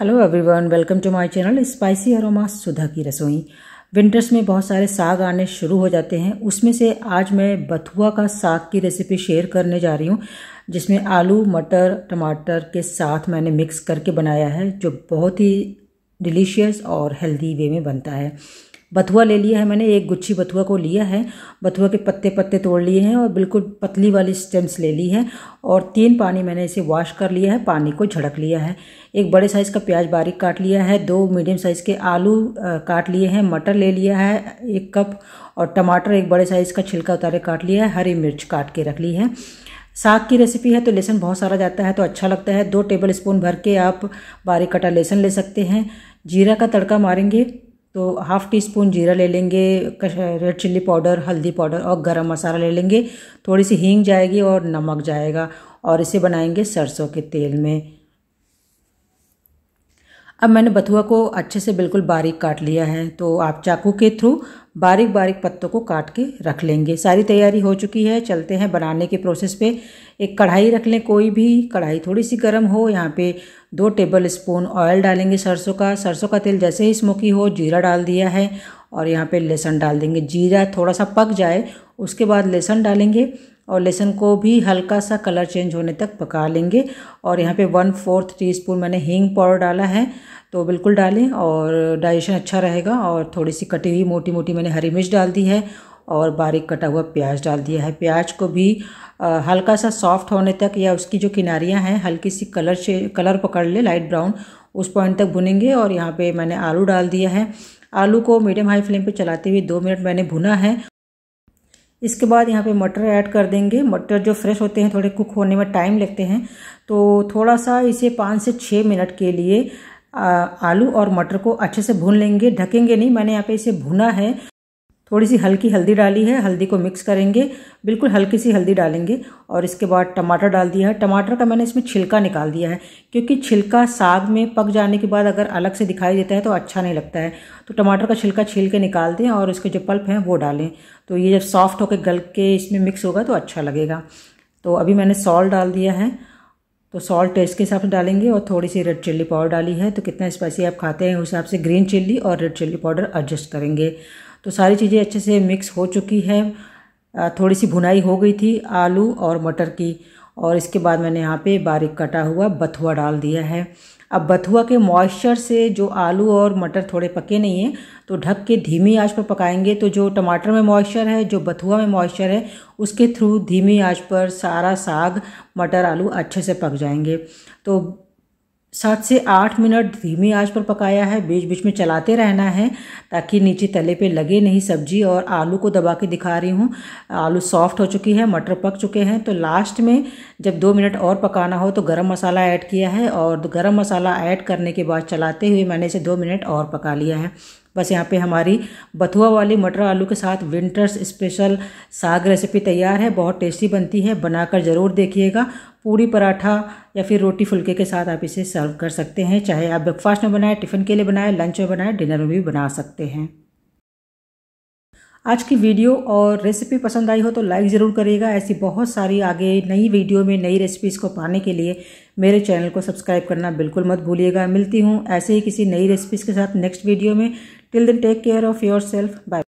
Hello everyone welcome to my channel spicy aroma Sudha की रसोई winters में बहुत सारे साग आने शुरू हो जाते हैं उसमें से आज मैं बथुआ का साग की रेसिपी शेयर करने जा रही हूँ जिसमें आलू मटर टमाटर के साथ मैंने मिक्स करके बनाया है जो बहुत ही डिलीशियस और हेल्दी वे में बनता है बथुआ ले लिया है मैंने एक गुच्छी बथुआ को लिया है बथुआ के पत्ते पत्ते तोड़ लिए हैं और बिल्कुल पतली वाली स्टेम्स ले ली है और तीन पानी मैंने इसे वॉश कर लिया है पानी को झड़क लिया है एक बड़े साइज़ का प्याज बारीक काट लिया है दो मीडियम साइज़ के आलू काट लिए हैं मटर ले लिया है एक कप और टमाटर एक बड़े साइज़ का छिलका उतारे काट लिया है हरी मिर्च काट के रख ली है साग की रेसिपी है तो लहसुन बहुत सारा जाता है तो अच्छा लगता है दो टेबल स्पून भर के आप बारीक कटा लहसुन ले सकते हैं जीरा का तड़का मारेंगे तो हाफ़ टी स्पून जीरा ले लेंगे रेड चिल्ली पाउडर हल्दी पाउडर और गरम मसाला ले लेंगे थोड़ी सी हींग जाएगी और नमक जाएगा और इसे बनाएंगे सरसों के तेल में अब मैंने बथुआ को अच्छे से बिल्कुल बारीक काट लिया है तो आप चाकू के थ्रू बारीक बारीक पत्तों को काट के रख लेंगे सारी तैयारी हो चुकी है चलते हैं बनाने के प्रोसेस पे एक कढ़ाई रख लें कोई भी कढ़ाई थोड़ी सी गर्म हो यहाँ पे दो टेबल स्पून ऑयल डालेंगे सरसों का सरसों का तेल जैसे ही स्मोकी हो जीरा डाल दिया है और यहाँ पे लहसुन डाल देंगे जीरा थोड़ा सा पक जाए उसके बाद लहसुन डालेंगे और लहसुन को भी हल्का सा कलर चेंज होने तक पका लेंगे और यहाँ पे वन फोर्थ टी स्पून मैंने हींग पाउडर डाला है तो बिल्कुल डालें और डाइजेशन अच्छा रहेगा और थोड़ी सी कटी हुई मोटी मोटी मैंने हरी मिर्च डाल दी है और बारीक कटा हुआ प्याज डाल दिया है प्याज को भी हल्का सा सॉफ्ट होने तक या उसकी जो किनारियाँ हैं हल्की सी कलर से कलर पकड़ ले लाइट ब्राउन उस पॉइंट तक भुनेंगे और यहाँ पे मैंने आलू डाल दिया है आलू को मीडियम हाई फ्लेम पे चलाते हुए दो मिनट मैंने भुना है इसके बाद यहाँ पे मटर ऐड कर देंगे मटर जो फ्रेश होते हैं थोड़े कुक होने में टाइम लगते हैं तो थोड़ा सा इसे पाँच से छः मिनट के लिए आलू और मटर को अच्छे से भून लेंगे ढकेंगे नहीं मैंने यहाँ पे इसे भुना है थोड़ी सी हल्की हल्दी डाली है हल्दी को मिक्स करेंगे बिल्कुल हल्की सी हल्दी डालेंगे और इसके बाद टमाटर डाल दिया है टमाटर का मैंने इसमें छिलका निकाल दिया है क्योंकि छिलका साग में पक जाने के बाद अगर अलग से दिखाई देता है तो अच्छा नहीं लगता है तो टमाटर का छिलका छील के निकाल दें और उसके जो पल्प हैं वो डालें तो ये जब सॉफ्ट होकर गल के इसमें मिक्स होगा तो अच्छा लगेगा तो अभी मैंने सॉल्ट डाल दिया है तो सॉल्ट टेस्ट के हिसाब से डालेंगे और थोड़ी सी रेड चिल्ली पाउडर डाली है तो कितना स्पाइसी आप खाते हैं उस हिसाब से ग्रीन चिल्ली और रेड चिल्ली पाउडर एडजस्ट करेंगे तो सारी चीज़ें अच्छे से मिक्स हो चुकी है थोड़ी सी भुनाई हो गई थी आलू और मटर की और इसके बाद मैंने यहाँ पे बारीक कटा हुआ बथुआ डाल दिया है अब बथुआ के मॉइस्चर से जो आलू और मटर थोड़े पके नहीं हैं तो ढक के धीमी आंच पर पकाएंगे तो जो टमाटर में मॉइस्चर है जो बथुआ में मॉइस्चर है उसके थ्रू धीमी आंच पर सारा साग मटर आलू अच्छे से पक जाएंगे तो सात से आठ मिनट धीमी आंच पर पकाया है बीच बीच में चलाते रहना है ताकि नीचे तले पे लगे नहीं सब्जी और आलू को दबा के दिखा रही हूँ आलू सॉफ्ट हो चुकी है मटर पक चुके हैं तो लास्ट में जब दो मिनट और पकाना हो तो गरम मसाला ऐड किया है और गरम मसाला ऐड करने के बाद चलाते हुए मैंने इसे दो मिनट और पका लिया है बस यहाँ पे हमारी बथुआ वाली मटर आलू के साथ विंटर्स स्पेशल साग रेसिपी तैयार है बहुत टेस्टी बनती है बनाकर ज़रूर देखिएगा पूरी पराठा या फिर रोटी फुलके के साथ आप इसे सर्व कर सकते हैं चाहे आप ब्रेकफास्ट में बनाएं टिफ़िन के लिए बनाएं लंच में बनाएं डिनर में भी बना सकते हैं आज की वीडियो और रेसिपी पसंद आई हो तो लाइक ज़रूर करिएगा ऐसी बहुत सारी आगे नई वीडियो में नई रेसिपीज़ को पाने के लिए मेरे चैनल को सब्सक्राइब करना बिल्कुल मत भूलिएगा मिलती हूँ ऐसे ही किसी नई रेसिपीज़ के साथ नेक्स्ट वीडियो में Till then, take care of yourself. Bye.